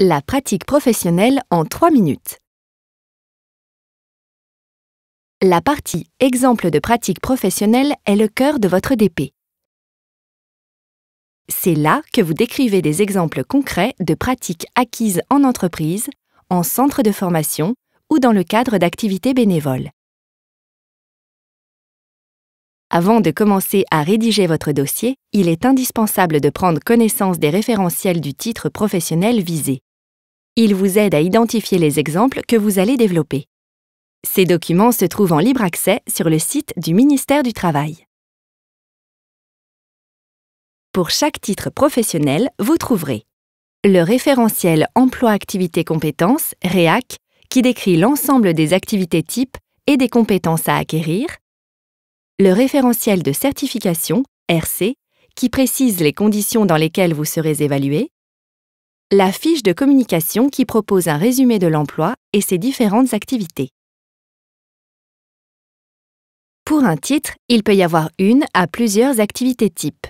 La pratique professionnelle en 3 minutes. La partie Exemple de pratique professionnelle est le cœur de votre DP. C'est là que vous décrivez des exemples concrets de pratiques acquises en entreprise, en centre de formation ou dans le cadre d'activités bénévoles. Avant de commencer à rédiger votre dossier, il est indispensable de prendre connaissance des référentiels du titre professionnel visé. Il vous aide à identifier les exemples que vous allez développer. Ces documents se trouvent en libre accès sur le site du ministère du Travail. Pour chaque titre professionnel, vous trouverez le référentiel Emploi-Activité-Compétences, REAC, qui décrit l'ensemble des activités types et des compétences à acquérir, le référentiel de certification, RC, qui précise les conditions dans lesquelles vous serez évalué, la fiche de communication qui propose un résumé de l'emploi et ses différentes activités. Pour un titre, il peut y avoir une à plusieurs activités types.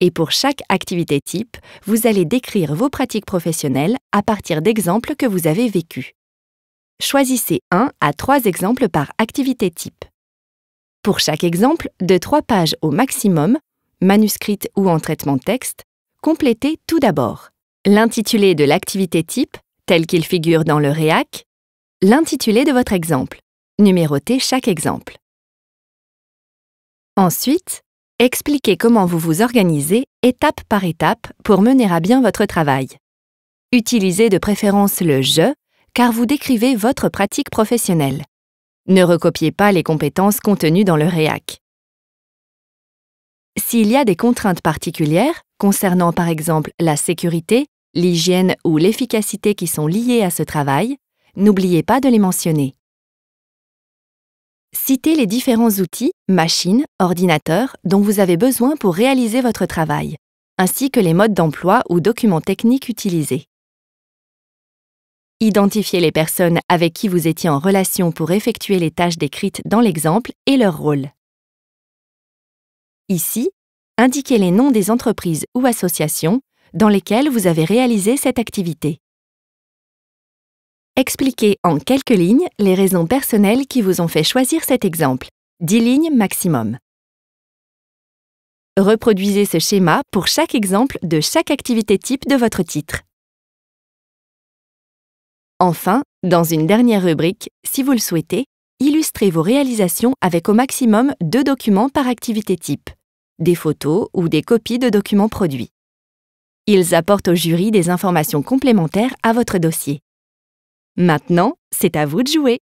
Et pour chaque activité type, vous allez décrire vos pratiques professionnelles à partir d'exemples que vous avez vécus. Choisissez un à trois exemples par activité type. Pour chaque exemple, de trois pages au maximum, manuscrite ou en traitement texte, complétez tout d'abord l'intitulé de l'activité type, tel qu'il figure dans le REAC, l'intitulé de votre exemple. Numérotez chaque exemple. Ensuite, expliquez comment vous vous organisez étape par étape pour mener à bien votre travail. Utilisez de préférence le je car vous décrivez votre pratique professionnelle. Ne recopiez pas les compétences contenues dans le REAC. S'il y a des contraintes particulières, concernant par exemple la sécurité, l'hygiène ou l'efficacité qui sont liées à ce travail, n'oubliez pas de les mentionner. Citez les différents outils, machines, ordinateurs dont vous avez besoin pour réaliser votre travail, ainsi que les modes d'emploi ou documents techniques utilisés. Identifiez les personnes avec qui vous étiez en relation pour effectuer les tâches décrites dans l'exemple et leur rôle. Ici, indiquez les noms des entreprises ou associations dans lesquelles vous avez réalisé cette activité. Expliquez en quelques lignes les raisons personnelles qui vous ont fait choisir cet exemple, 10 lignes maximum. Reproduisez ce schéma pour chaque exemple de chaque activité type de votre titre. Enfin, dans une dernière rubrique, si vous le souhaitez, illustrez vos réalisations avec au maximum deux documents par activité type, des photos ou des copies de documents produits. Ils apportent au jury des informations complémentaires à votre dossier. Maintenant, c'est à vous de jouer.